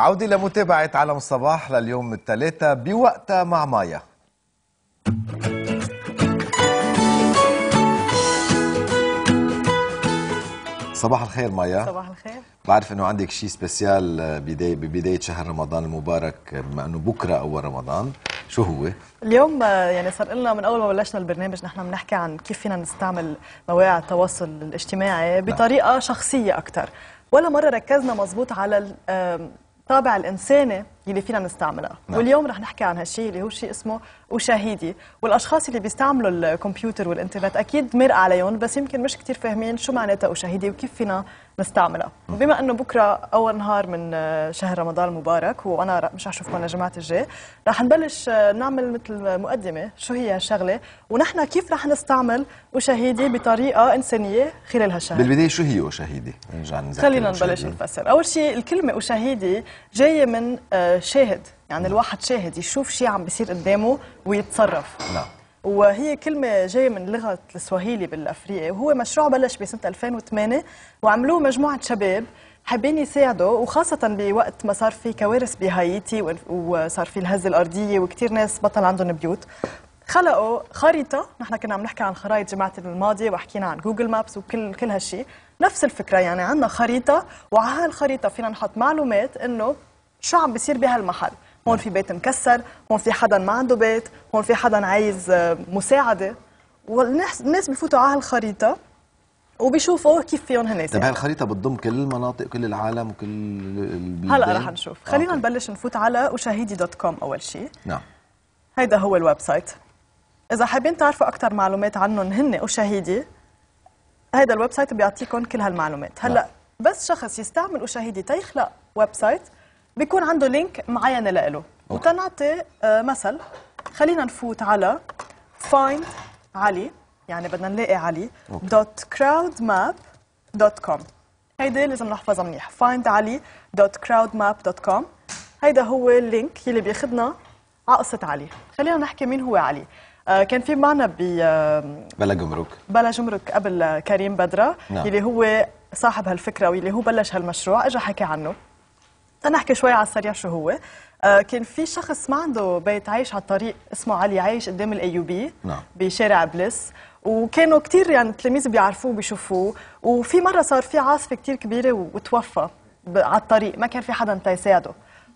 عودة لمتابعة عالم الصباح لليوم الثلاثاء بوقتها مع مايا صباح الخير مايا صباح الخير بعرف انه عندك شيء سبيسيال آه، بدايه ببدايه شهر رمضان المبارك بما انه بكره اول رمضان شو هو اليوم آه، يعني صار لنا من اول ما بلشنا البرنامج نحن بنحكي عن كيف فينا نستعمل مواقع التواصل الاجتماعي نعم. بطريقه شخصيه اكثر ولا مره ركزنا مضبوط على الطابع الإنساني اللي فينا نستعملها نعم. واليوم رح نحكي عن هالشيء اللي هو شيء اسمه وشهيدي والاشخاص اللي بيستعملوا الكمبيوتر والانترنت اكيد مرق عليهم بس يمكن مش كثير فاهمين شو معناتها وشهيدي وكيف فينا نستعملها وبما انه بكره اول نهار من شهر رمضان المبارك وانا مش رح اشوفكم لجماعه الجاي رح نبلش آه، نعمل مثل مقدمه شو هي هالشغله ونحن كيف رح نستعمل وشهيدي بطريقه انسانيه خلال هالشهر بالبدايه شو هي وشهيدي خلينا نبلش نفسر اول شيء الكلمه وشهيدي جايه من آه، شاهد يعني نعم. الواحد شاهد يشوف شيء عم بيصير قدامه ويتصرف نعم وهي كلمة جاية من لغة السواهيلي بالأفريقي وهو مشروع بلش بسنة 2008 وعملوه مجموعة شباب حابين يساعدوا وخاصة بوقت ما صار في كوارث بهايتي وصار في الهزة الأرضية وكثير ناس بطل عندهم بيوت خلقوا خريطة نحن كنا عم نحكي عن خرائط جماعة الماضي وحكينا عن جوجل مابس وكل كل هالشيء نفس الفكرة يعني عندنا خريطة وعلى هالخريطة فينا نحط معلومات إنه شو عم بيصير بهالمحل هون في بيت مكسر هون في حدا ما عنده بيت هون في حدا عايز آه، مساعده والناس بفوتوا على هالخريطه وبيشوفوا كيف فيهم هن طيب هالخريطه بتضم كل المناطق كل العالم وكل البلدان هلا رح نشوف خلينا أوكي. نبلش نفوت على وشهيدي دوت كوم اول شيء نعم هيدا هو الويب سايت اذا حابين تعرفوا اكثر معلومات عنهم هن وشهيدي هيدا الويب سايت بيعطيكم كل هالمعلومات هلا نعم. بس شخص يستعمل اشاهيدي تيخلق ويب سايت بيكون عنده لينك معين لإله وتنعطي آه، مثل خلينا نفوت على find علي يعني بدنا نلاقي علي دوت كراود ماب دوت كوم هيدي لازم نحفظها منيح find علي دوت كراود ماب دوت كوم هيدا هو اللينك يلي بياخذنا عقصة علي خلينا نحكي مين هو علي آه، كان في معنا ب آه، بلا جمرك بلا جمرك قبل كريم بدرة نعم. يلي هو صاحب هالفكرة واللي هو بلش هالمشروع اجى حكى عنه أنا شوي على السريع شو هو آه كان في شخص ما عنده بيت عايش على الطريق اسمه علي عايش قدام الايوبي نعم. بشارع بلس وكانوا كثير يعني التلاميذ بيعرفوه وبيشوفوه وفي مره صار في عاصفه كثير كبيره وتوفى على الطريق ما كان في حدا تيساعده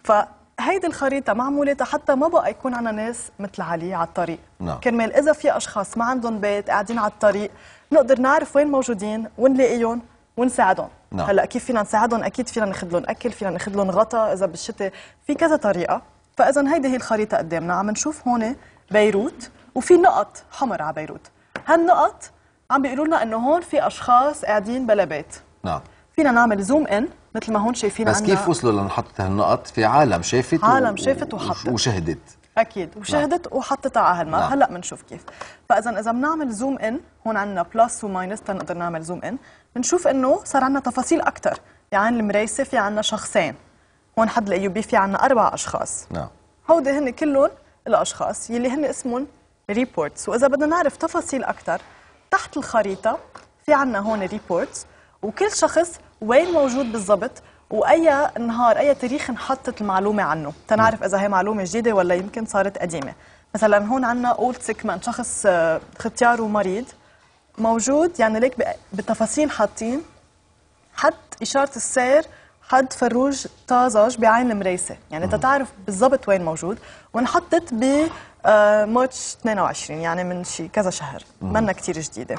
فهيدي الخريطه معموله حتى ما بقى يكون عنا ناس مثل علي على الطريق نعم. كرمال اذا في اشخاص ما عندهم بيت قاعدين على الطريق نقدر نعرف وين موجودين ونلاقيهم ونساعدهم نعم. هلا كيف فينا نساعدهم اكيد فينا ناخذ لهم اكل فينا ناخذ لهم غطاء اذا بالشتاء في كذا طريقه فاذا هيدي هي الخريطه قدامنا عم نشوف هون بيروت وفي نقط حمر على بيروت هالنقط عم بيقولوا لنا انه هون في اشخاص قاعدين بلا بيت نعم فينا نعمل زوم ان مثل ما هون شايفين بس كيف وصلوا لنحط هالنقط في عالم شافت عالم شافت وحطت وشهدت اكيد نعم. وشهدت نعم. وحطت على هالماب نعم. هلا بنشوف كيف فاذا اذا بنعمل زوم ان هون عندنا بلس وماينس تنقدر نعمل زوم ان بنشوف انه صار عندنا تفاصيل اكثر في عن المريسه في عندنا شخصين هون حد الايوبي في عندنا اربع اشخاص نعم هودي هن كلهم الاشخاص يلي هن اسمهم ريبورتس واذا بدنا نعرف تفاصيل اكثر تحت الخريطه في عندنا هون ريبورتس وكل شخص وين موجود بالضبط واي نهار اي تاريخ انحطت المعلومه عنه تنعرف اذا هي معلومه جديده ولا يمكن صارت قديمه مثلا هون عندنا اولد سيكمان شخص آه، ختيار ومريض موجود يعني ليك بالتفاصيل حاطين حد إشارة السير حد فروج طازج بعين المريسة يعني تتعرف بالضبط وين موجود وانحطت ب آه، مارتش 22 يعني من شي كذا شهر منا كتير جديدة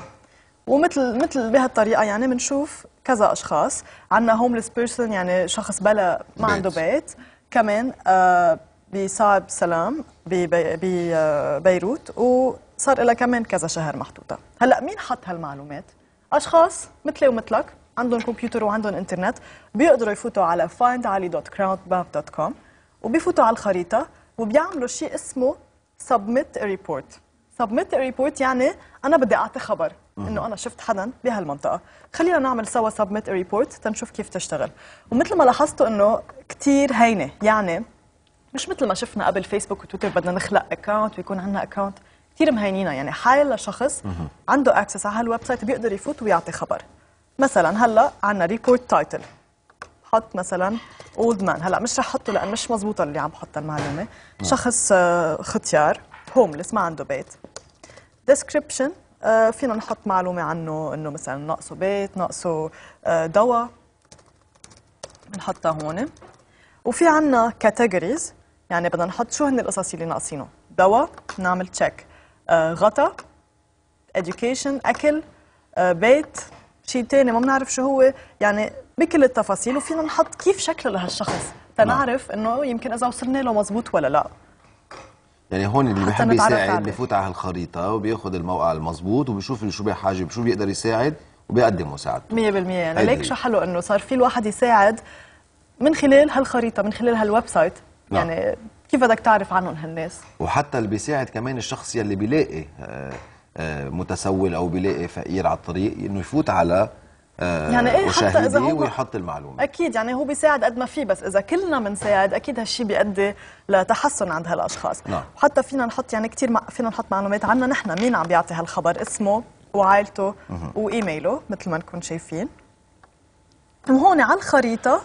ومثل مثل بهالطريقة يعني بنشوف كذا أشخاص عندنا هومليس بيرسون يعني شخص بلا ما عنده بيت كمان آه بصعب سلام ببيروت آه، بي بي بي صار لها كمان كذا شهر محطوطة هلأ مين حط هالمعلومات؟ أشخاص مثلي ومثلك عندهم كمبيوتر وعندهم انترنت بيقدروا يفوتوا على findali.crowdbab.com وبيفوتوا على الخريطة وبيعملوا شيء اسمه submit a report submit a report يعني أنا بدي أعطي خبر انه انا شفت حدا بهالمنطقه خلينا نعمل سوا سبميت ريبورت تنشوف كيف تشتغل ومثل ما لاحظتوا انه كثير هينه يعني مش مثل ما شفنا قبل فيسبوك وتويتر بدنا نخلق اكونت ويكون عندنا اكونت كثير مهينينا يعني حال لشخص عنده اكسس على هالويب سايت بيقدر يفوت ويعطي خبر مثلا هلا عندنا ريبورت تايتل حط مثلا اولد مان هلا مش رح حطه لان مش مزبوطه اللي عم بحطها المعلومه شخص آه، ختيار هوملس ما عنده بيت ديسكريبشن آه، فينا نحط معلومه عنه انه مثلا ناقصه بيت ناقصه آه، دواء بنحطها هون وفي عنا كاتيجوريز يعني بدنا نحط شو هن القصص اللي ناقصينه دواء نعمل تشيك آه، غطا education أكل آه، بيت شيء تاني ما بنعرف شو هو يعني بكل التفاصيل وفينا نحط كيف شكله لهالشخص تنعرف نعم. انه يمكن اذا وصلنا له مزبوط ولا لا يعني هون اللي بحب يساعد بفوت على هالخريطه وبياخذ الموقع المضبوط وبيشوف شو بحاجه شو بيقدر يساعد وبيقدم مساعدته 100% يعني ليك شو حلو انه صار في الواحد يساعد من خلال هالخريطه من خلال هالويب سايت نعم. يعني كيف بدك تعرف عنهم هالناس وحتى اللي بيساعد كمان الشخص يلي بيلاقي آه، آه، متسول او بيلاقي فقير على الطريق انه يفوت على آه، يعني ايه حتى اذا هو ويحط المعلومه اكيد يعني هو بيساعد قد ما في بس اذا كلنا بنساعد اكيد هالشيء بيؤدي لتحسن عند هالاشخاص نعم. وحتى فينا نحط يعني كثير فينا نحط معلومات عنا نحن مين عم بيعطي هالخبر اسمه وعائلته وايميله مثل ما نكون شايفين وهون على الخريطه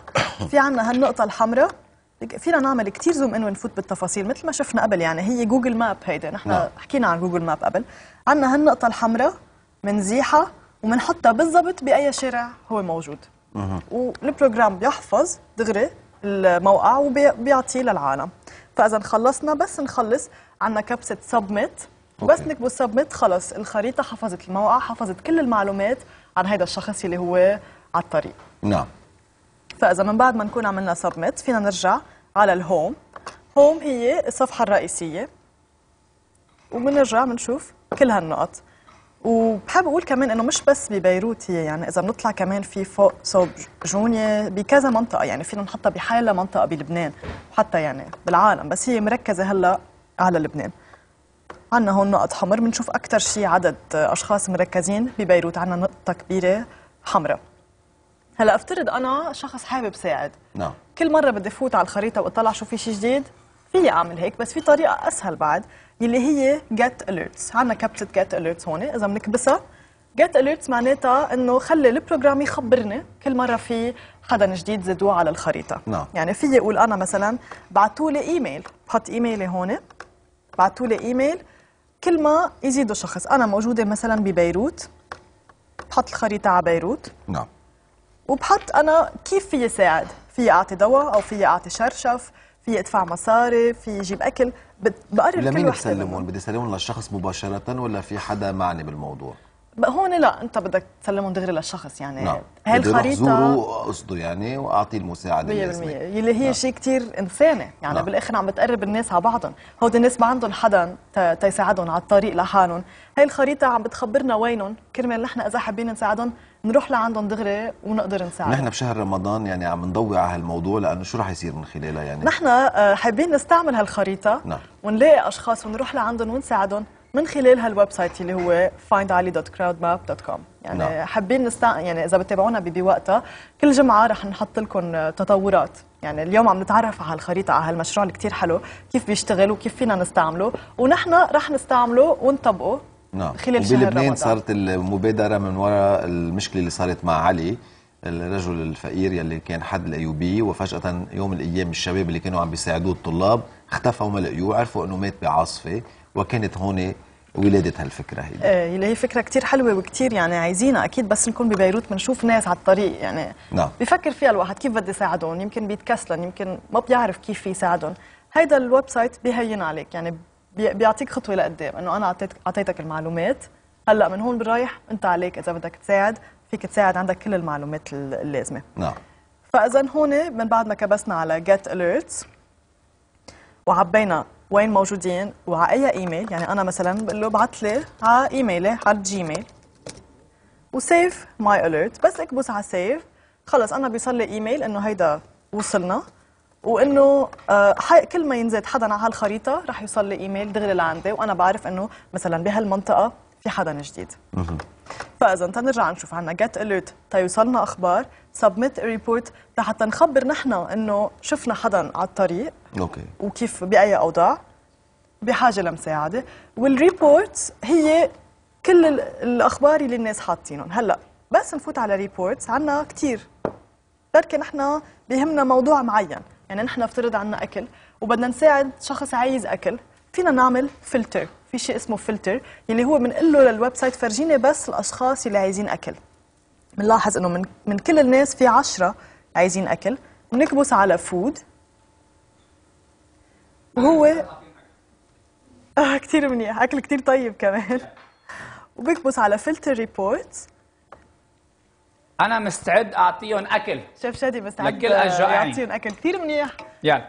في عنا هالنقطه الحمراء فينا نعمل كثير زوم ان ونفوت بالتفاصيل مثل ما شفنا قبل يعني هي جوجل ماب هيدا نحن نعم. حكينا عن جوجل ماب قبل عندنا هالنقطه الحمراء منزيحها وبنحطها بالضبط باي شارع هو موجود مه. والبروجرام بيحفظ دغري الموقع وبيعطيه للعالم فاذا خلصنا بس نخلص عندنا كبسه سبميت بس نكبس سبميت خلص الخريطه حفظت الموقع حفظت كل المعلومات عن هذا الشخص اللي هو على الطريق نعم فاذا من بعد ما نكون عملنا سبميت فينا نرجع على الهوم هوم هي الصفحه الرئيسيه وبنرجع بنشوف كل هالنقط وبحب اقول كمان انه مش بس ببيروت هي يعني اذا بنطلع كمان في فوق صوب جونيا بكذا منطقه يعني فينا نحطها بحالها منطقه بلبنان وحتى يعني بالعالم بس هي مركزه هلا على لبنان عندنا هون نقط حمر بنشوف اكثر شيء عدد اشخاص مركزين ببيروت عندنا نقطه كبيره حمراء هلا افترض انا شخص حابب ساعد نعم كل مره بدي فوت على الخريطه واطلع شو في شيء جديد فيي اعمل هيك بس في طريقه اسهل بعد يلي هي جيت اليرتس عندنا كبسه جيت اليرتس هون اذا بنكبسها جيت اليرتس معناتها انه خلي البروجرام يخبرني كل مره في حدا جديد زدوه على الخريطه نعم يعني فيي اقول انا مثلا بعثوا لي ايميل بحط ايميلي هون بعثوا لي ايميل كل ما يزيدوا شخص انا موجوده مثلا ببيروت بحط الخريطه على بيروت نعم وبحط انا كيف في ساعد في اعطي دواء او في اعطي شرشف في ادفع مصاري في جيب اكل بقرر كل وحده لمين بدي تسلمون للشخص مباشره ولا في حدا معني بالموضوع هون لا انت بدك تسلمهم دغري للشخص يعني نعم. هاي الخريطه قصده يعني واعطيه المساعده اللي يلي هي نعم. شيء كثير انساني يعني نعم. بالاخر عم بتقرب الناس على بعضهم هود الناس ما عندهم حدا تيساعدهم على الطريق لحالهم هاي الخريطه عم بتخبرنا وينهم كرمال نحن اذا حابين نساعدهم نروح لعندهم دغري ونقدر نساعدهم نحن بشهر رمضان يعني عم نضوي على هالموضوع لانه شو رح يصير من خلالها يعني نحن آه، حابين نستعمل هالخريطه نعم. ونلاقي اشخاص ونروح لعندهم ونساعدهم من خلال هالويب سايت اللي هو findali.crowdmap.com يعني نعم. حابين نستع يعني اذا بتتابعونا بوقتها كل جمعه رح نحط لكم تطورات يعني اليوم عم نتعرف على هالخريطه على هالمشروع اللي كثير حلو كيف بيشتغل وكيف فينا نستعمله ونحن رح نستعمله ونطبقه نعم خلال شهر رمضان صارت المبادره من وراء المشكله اللي صارت مع علي الرجل الفقير يلي كان حد الايوبي وفجاه يوم الايام الشباب اللي كانوا عم بيساعدوه الطلاب اختفوا وما لقيوه عرفوا انه مات بعاصفه وكانت هون ولاده هالفكره هي ايه اللي هي فكره كثير حلوه وكثير يعني عايزينها اكيد بس نكون ببيروت بنشوف ناس على الطريق يعني نعم بفكر فيها الواحد كيف بدي ساعدهم يمكن بيتكسلن يمكن ما بيعرف كيف يساعدهم هيدا الويب سايت بيهين عليك يعني بيعطيك خطوه لقدام انه انا أعطيتك اعطيتك المعلومات هلا من هون برايح انت عليك اذا بدك تساعد فيك تساعد عندك كل المعلومات اللازمه نعم فاذا هون من بعد ما كبسنا على جيت اليرتس وعبينا وين موجودين وعلى اي ايميل يعني انا مثلا بقول له ابعث لي على ايميلي على الجيميل وسيف ماي اليرت بس اكبس على سيف خلص انا بيصل لي ايميل انه هيدا وصلنا وانه آه كل ما ينزل حدا على هالخريطه رح يوصل لي ايميل دغري لعندي وانا بعرف انه مثلا بهالمنطقه في حدا جديد فاذا تنرجع نشوف عنا جيت اليرت تيوصلنا اخبار سبميت ريبورت لحتى نخبر نحن انه شفنا حدا على الطريق اوكي وكيف باي اوضاع بحاجه لمساعده والريبورتس هي كل الاخبار اللي الناس حاطينهم هلا بس نفوت على ريبورتس عنا كثير بركي نحن بهمنا موضوع معين يعني نحن افترض عنا اكل وبدنا نساعد شخص عايز اكل فينا نعمل فلتر في شيء اسمه فلتر يلي هو بنقول له للويب سايت فرجيني بس الاشخاص يلي عايزين اكل بنلاحظ انه من من كل الناس في 10 عايزين اكل بنكبس على فود وهو آه كثير منيح اكل كثير طيب كمان وبكبس على فلتر ريبورت انا مستعد اعطيهم اكل شيف شادي مستعد لكل اكل كثير منيح يلا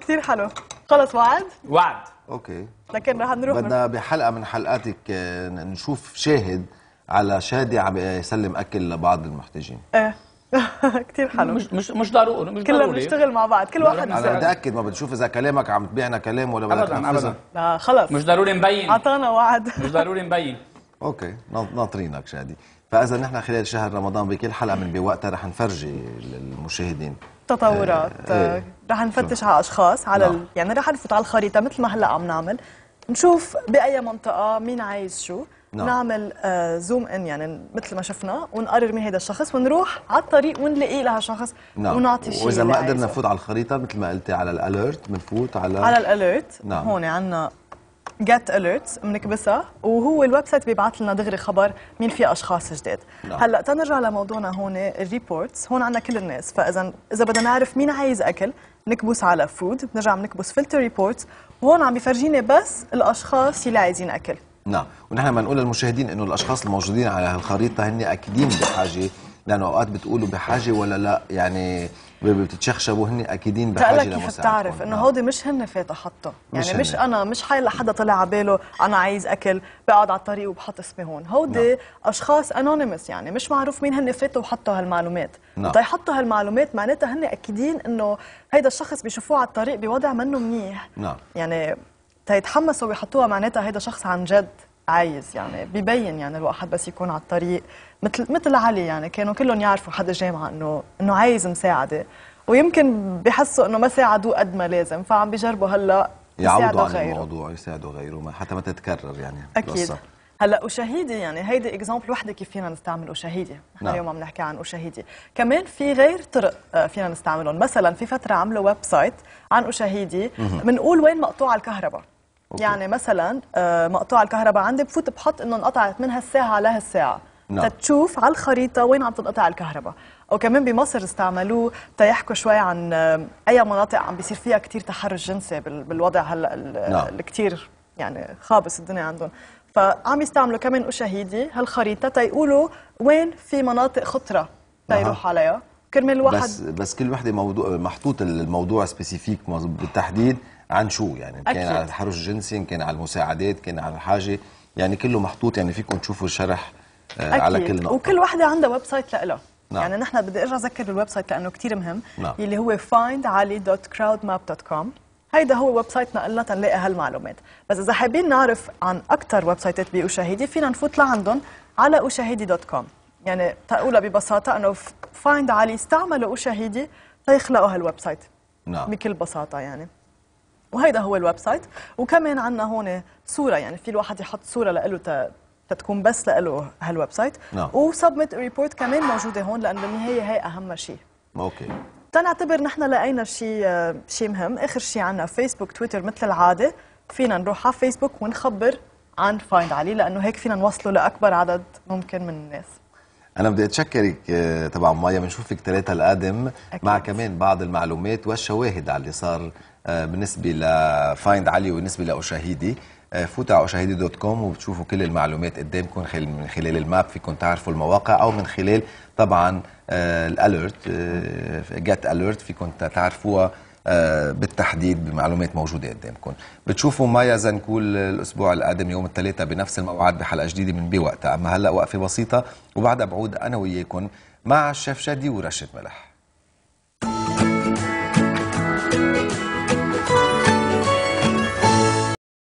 كثير حلو خلص وعد وعد اوكي لكن رح نروح بدنا بحلقه من حلقاتك آه، نشوف شاهد على شادي عم يسلم اكل لبعض المحتاجين ايه كثير حلو مش مش مش ضروري مش كلنا بنشتغل مع بعض كل واحد انا متاكد ما بتشوف اذا كلامك عم تبيعنا كلام ولا بدك ابدا لا خلص مش ضروري مبين اعطانا وعد مش ضروري مبين اوكي ناطرينك شادي فاذا نحن خلال شهر رمضان بكل حلقه من بوقتها رح نفرجي للمشاهدين تطورات آه. آه،, آه، رح نفتش على اشخاص على نعم. ال... يعني رح نفوت على الخريطه مثل ما هلا عم نعمل نشوف باي منطقه مين عايز شو نعم. نعمل آه زوم ان يعني مثل ما شفنا ونقرر مين هذا الشخص ونروح على الطريق ونلاقيه لها نعم. ونعطي شيء واذا ما قدرنا نفوت على الخريطه مثل ما قلتي على الاليرت بنفوت على على الاليرت نعم. هون عندنا جيت اليرتس بنكبسها وهو الويب سايت بيبعث لنا دغري خبر مين في اشخاص جداد نعم. هلا تنرجع لموضوعنا هون الريبورتس هون عندنا كل الناس فاذا اذا بدنا نعرف مين عايز اكل نكبس على فود بنرجع بنكبس فلتر ريبورتس وهون عم بيفرجيني بس الاشخاص اللي عايزين اكل نعم ونحن ما نقول للمشاهدين انه الاشخاص الموجودين على هالخريطه هن اكيدين بحاجه لانه اوقات بتقولوا بحاجه ولا لا يعني بتتشخشبوا هن اكيدين بحاجه لمساعدة كيف بتعرف انه نعم. هودي مش هن فاتوا حطوا يعني مش, مش انا مش حي حدا طلع على باله انا عايز اكل بقعد على الطريق وبحط اسمي هون هودي نعم. اشخاص انونيمس يعني مش معروف مين هن فاتوا وحطوا هالمعلومات نعم. يحطوا هالمعلومات معناتها هن اكيدين انه هيدا الشخص بيشوفوه على الطريق بوضع منه منيح نعم يعني تيتحمسوا طيب ويحطوها معناتها هيدا شخص عن جد عايز يعني ببين يعني الواحد بس يكون على الطريق مثل مثل علي يعني كانوا كلهم يعرفوا حدا جامعه انه انه عايز مساعده ويمكن بحسوا انه ما ساعدوه قد ما لازم فعم بيجربوا هلا يساعدوا غيره يعودوا عن الموضوع يساعدوا غيره ما حتى ما تتكرر يعني اكيد هلا وشهيدي يعني هيدي اكزامبل وحده كيف فينا نستعمل وشهيدي نحن نعم. اليوم عم نحكي عن وشهيدي كمان في غير طرق آه، فينا نستعملهم مثلا في فتره عملوا ويب سايت عن وشهيدي بنقول وين مقطوعه الكهرباء أوكي. يعني مثلا آه، مقطوع الكهرباء عندي بفوت بحط انه انقطعت منها الساعه لهالساعه نعم. تتشوف على الخريطه وين عم تنقطع الكهرباء او كمان بمصر استعملوه تيحكوا شوي عن آه، اي مناطق عم بيصير فيها كثير تحرش جنسي بالوضع هلا نعم. اللي كثير يعني خابص الدنيا عندهم فعم يستعملوا كمان وشهيدي هالخريطه تيقولوا وين في مناطق خطره تيروح عليها كرمال الواحد بس بس كل وحده موضوع محطوط الموضوع سبيسيفيك بالتحديد عن شو يعني أكيد. كان على الحرش الجنسي كان على المساعدات كان على الحاجه يعني كله محطوط يعني فيكم تشوفوا شرح آه، أكيد. على كل نقطه وكل وحده عندها ويب سايت لها نعم. يعني نحن بدي ارجع اذكر الويب سايت لانه كثير مهم نعم. اللي هو findali.crowdmap.com هيدا هو ويب سايتنا قلنا تنلاقي هالمعلومات بس اذا حابين نعرف عن اكثر ويب سايتات بأشاهدي فينا نفوت لعندهم على أشاهدي دوت كوم يعني تقولها ببساطه انه فايند علي استعملوا أشاهدي تيخلقوا هالويب سايت نعم بكل بساطه يعني وهيدا هو الويب سايت وكمان عندنا هون صوره يعني في الواحد يحط صوره ت... تتكون بس لإله هالويب سايت no. نعم. وسبميت ريبورت كمان موجوده هون لانه بالنهايه هي اهم شيء اوكي تنعتبر نحن لقينا شيء آه، شيء مهم اخر شيء عندنا فيسبوك تويتر مثل العاده فينا نروح على فيسبوك ونخبر عن فايند علي لانه هيك فينا نوصله لاكبر عدد ممكن من الناس انا بدي اتشكرك آه، تبع مايا بنشوفك ثلاثة القادم مع كمان بعض المعلومات والشواهد على اللي صار آه، بالنسبه لفايند علي وبالنسبه لاشاهيدي آه، فوتوا على اشاهيدي دوت كوم وبتشوفوا كل المعلومات قدامكم من خلال الماب فيكم تعرفوا المواقع او من خلال طبعا آه، الاليرت جت اليرت فيكم تعرفوها بالتحديد بمعلومات موجودة قدامكم بتشوفوا مايا زنكول الأسبوع القادم يوم الثلاثاء بنفس الموعد بحلقة جديدة من بوقتها أما هلأ وقفة بسيطة وبعدها بعود أنا وياكم مع الشيف شادي ورشة ملح